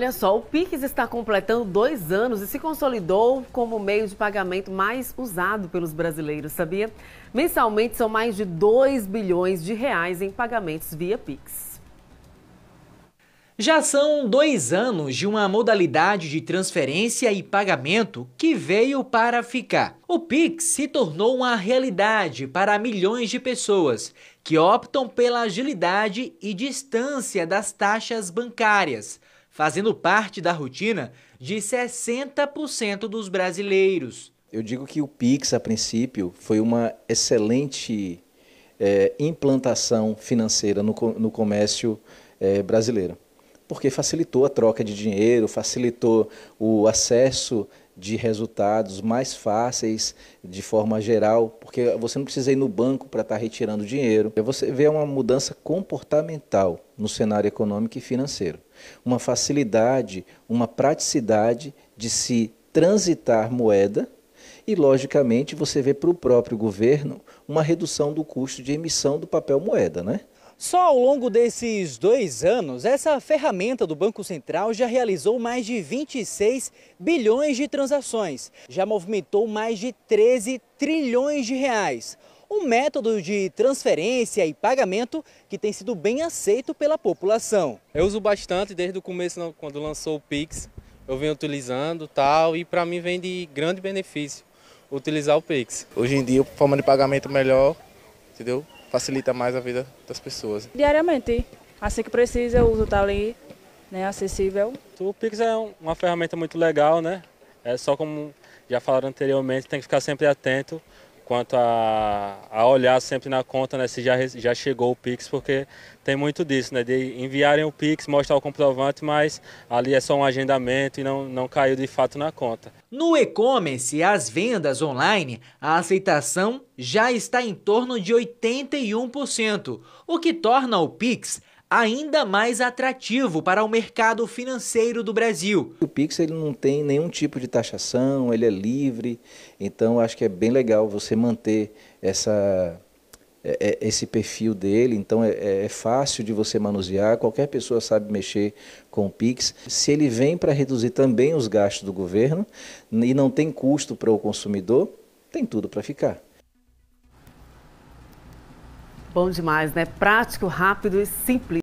Olha só, o Pix está completando dois anos e se consolidou como meio de pagamento mais usado pelos brasileiros, sabia? Mensalmente são mais de 2 bilhões de reais em pagamentos via Pix. Já são dois anos de uma modalidade de transferência e pagamento que veio para ficar. O Pix se tornou uma realidade para milhões de pessoas que optam pela agilidade e distância das taxas bancárias fazendo parte da rotina de 60% dos brasileiros. Eu digo que o Pix, a princípio, foi uma excelente é, implantação financeira no, no comércio é, brasileiro, porque facilitou a troca de dinheiro, facilitou o acesso de resultados mais fáceis de forma geral, porque você não precisa ir no banco para estar tá retirando dinheiro. Você vê uma mudança comportamental no cenário econômico e financeiro uma facilidade, uma praticidade de se transitar moeda e, logicamente, você vê para o próprio governo uma redução do custo de emissão do papel moeda, né? Só ao longo desses dois anos, essa ferramenta do Banco Central já realizou mais de 26 bilhões de transações, já movimentou mais de 13 trilhões de reais um método de transferência e pagamento que tem sido bem aceito pela população. Eu uso bastante desde o começo, quando lançou o Pix, eu venho utilizando tal e para mim vem de grande benefício utilizar o Pix. Hoje em dia, forma de pagamento melhor, entendeu? Facilita mais a vida das pessoas. Diariamente, assim que precisa, eu uso tá ali, né, acessível. O Pix é uma ferramenta muito legal, né? É só como já falaram anteriormente, tem que ficar sempre atento quanto a, a olhar sempre na conta né, se já, já chegou o Pix, porque tem muito disso, né? De enviarem o Pix, mostrar o comprovante, mas ali é só um agendamento e não, não caiu de fato na conta. No e-commerce as vendas online, a aceitação já está em torno de 81%, o que torna o Pix ainda mais atrativo para o mercado financeiro do Brasil. O Pix ele não tem nenhum tipo de taxação, ele é livre, então acho que é bem legal você manter essa é, é esse perfil dele, então é, é, é, fácil de você manusear, qualquer pessoa sabe mexer com o Pix. Se ele vem para reduzir também os gastos do governo e não tem custo para o consumidor, tem tudo para ficar. Bom demais, né? Prático, rápido e simples.